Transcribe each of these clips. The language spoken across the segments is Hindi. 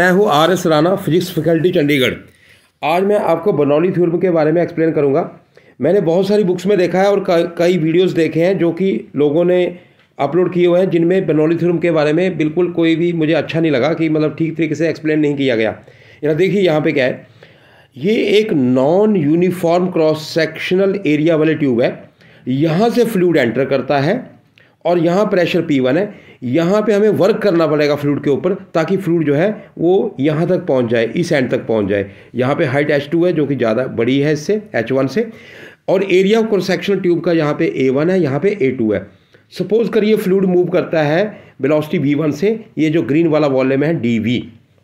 मैं हूँ R S Rana physics faculty Chandigarh आज मैं आपको बनौली थ्योरम के बारे में एक्सप्लेन करूँगा मैंने बहुत सारी बुक्स में देखा है और कई वीडियोस देखे हैं जो कि लोगों ने अपलोड किए हुए हैं जिनमें बनौली थ्योरम के बारे में बिल्कुल कोई भी मुझे अच्छा नहीं लगा कि मतलब ठीक तरीके से एक्सप्लेन नहीं किया गया यहाँ देखिए यहाँ पर क्या है ये एक non uniform cross sectional area वाले ट्यूब है यहाँ से फ्लूड एंटर करता है और यहाँ प्रेशर पी वन है यहाँ पे हमें वर्क करना पड़ेगा फ्लूड के ऊपर ताकि फ्लूड जो है वो यहाँ तक पहुँच जाए इस एंड तक पहुँच जाए यहाँ पे हाइट एच टू है जो कि ज़्यादा बड़ी है इससे एच वन से और एरिया ऑफ क्रॉस ट्यूब का यहाँ पे ए वन है यहाँ पे ए टू है सपोज़ करिए फ्लूड मूव करता है वेलोसिटी वी वन से ये जो ग्रीन वाला वॉल्यूम है डी वी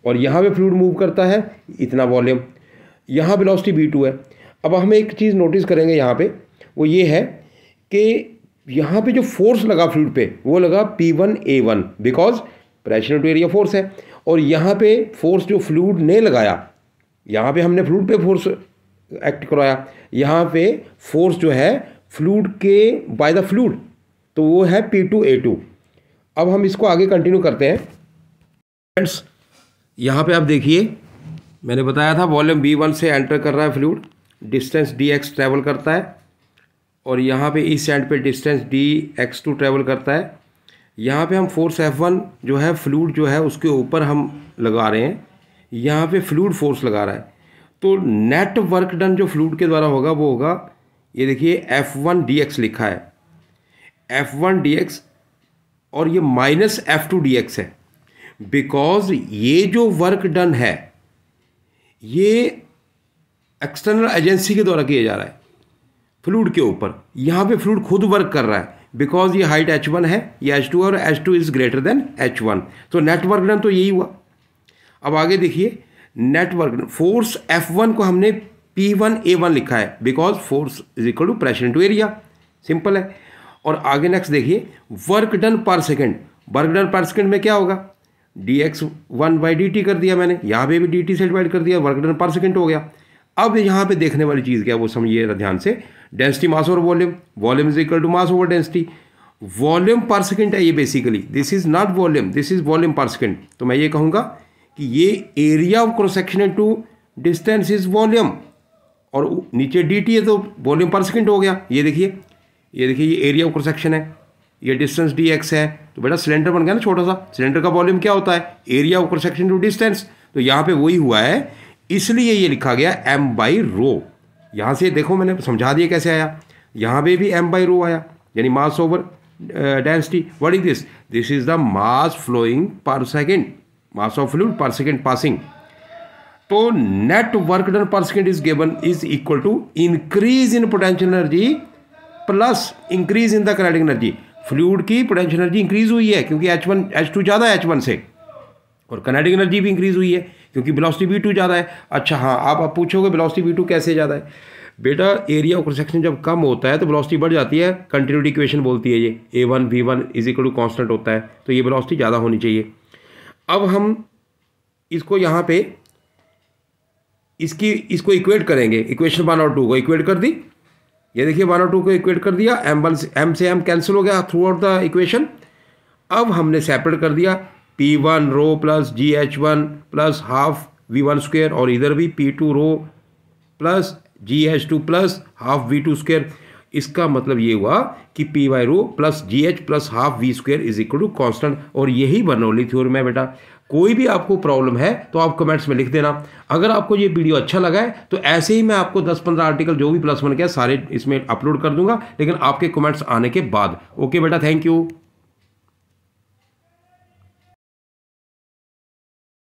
और यहाँ पर फ्लूड मूव करता है इतना वॉल्यूम यहाँ वेलोसिटी वी टू है अब हम एक चीज़ नोटिस करेंगे यहाँ पर वो ये है कि यहाँ पे जो फोर्स लगा फ्लूड पे वो लगा P one A one because pressure to area force है और यहाँ पे फोर्स जो फ्लूड ने लगाया यहाँ पे हमने फ्लूड पे फोर्स एक्ट करवाया यहाँ पे फोर्स जो है फ्लूड के बाय द फ्लूड तो वो है पी टू ए टू अब हम इसको आगे कंटिन्यू करते हैं फ्रेंड्स यहाँ पे आप देखिए मैंने बताया था वॉल्यूम बी वन से एंटर कर रहा है fluid distance D X travel करता है और यहाँ पे इस एंड पे distance D X two travel करता है यहाँ पे हम फोर्स एफ वन जो है फ्लूड जो है उसके ऊपर हम लगा रहे हैं यहाँ पे फ्लूड फोर्स लगा रहा है तो नेट वर्क डन जो फ्लूड के द्वारा होगा वो होगा ये देखिए एफ वन डी एक्स लिखा है एफ वन डी एक्स और ये minus F two D X है बिकॉज ये जो वर्क डन है ये एक्सटर्नल एजेंसी के द्वारा किया जा रहा है फ्लूड के ऊपर यहाँ पे फ्लूड खुद वर्क कर रहा है बिकॉज ये हाइट एच वन है ये एच टू है और H two is greater than H one तो नेटवर्क डन तो यही हुआ अब आगे देखिए नेटवर्क फोर्स एफ वन को हमने पी वन ए वन लिखा है because force is equal to pressure to area simple है और आगे नेक्स्ट देखिए work done per second work done per second में क्या होगा D X one by D T कर दिया मैंने यहाँ पे भी डी टी से डिवाइड कर दिया वर्क डन पर सेकेंड हो गया अब यहाँ पे देखने वाली चीज़ क्या वो समझिए ध्यान से डेंसिटी मास और volume volume is equal to mass over density volume per second है ये basically this is not volume this is volume per second तो मैं ये कहूँगा कि ये area of cross section to distance is volume और नीचे डी टी है तो वॉल्यूम पर सेकेंड हो गया ये देखिए ये देखिए ये एरिया ऑफ क्रॉस सेक्शन है ये डिस्टेंस डी एक्स है तो बेटा सिलेंडर बन गया ना छोटा सा सिलेंडर का वॉल्यूम क्या होता है area of cross section to distance तो यहाँ पे वही हुआ है इसलिए ये लिखा गया एम बाई रो यहाँ से देखो मैंने समझा दिया कैसे आया यहाँ पे भी एम बाई रो आया यानी mass over density what is this this is the mass flowing per second mass of fluid per second passing तो net work done per second is given is equal to increase in potential energy plus increase in the kinetic energy fluid की पोटेंशियल एनर्जी इंक्रीज हुई है क्योंकि एच वन एच टू ज़्यादा है एच वन से और कनेटिक एनर्जी भी इंक्रीज हुई है क्योंकि वेलोसिटी वी टू ज़्यादा है अच्छा हाँ आप अब पूछोगे वेलोसिटी वी टू कैसे ज़्यादा है बेटा एरिया ऑफ क्रोसेक्शन जब कम होता है तो वेलोसिटी बढ़ जाती है कंटिन्यूटी इक्वेशन बोलती है ये A one V one is equal to constant होता है तो ये वेलोसिटी ज़्यादा होनी चाहिए अब हम इसको यहाँ पे इसकी इसको इक्वेट करेंगे इक्वेशन वन और टू को इक्वेट कर दी ये देखिए वन और टू को इक्वेट कर दिया एम वन एम से एम कैंसिल हो गया थ्रू आउट द इक्वेशन अब हमने सेपरेट कर दिया P one rho plus G H one plus half V one square और इधर भी P two rho plus G H two plus half V two square इसका मतलब ये हुआ कि P by rho plus G H plus half V square is equal to constant और यही थी और मैं बेटा कोई भी आपको प्रॉब्लम है तो आप कमेंट्स में लिख देना अगर आपको ये वीडियो अच्छा लगा है तो ऐसे ही मैं आपको 10-15 आर्टिकल जो भी प्लस वन के सारे इसमें अपलोड कर दूंगा लेकिन आपके कमेंट्स आने के बाद ओके बेटा थैंक यू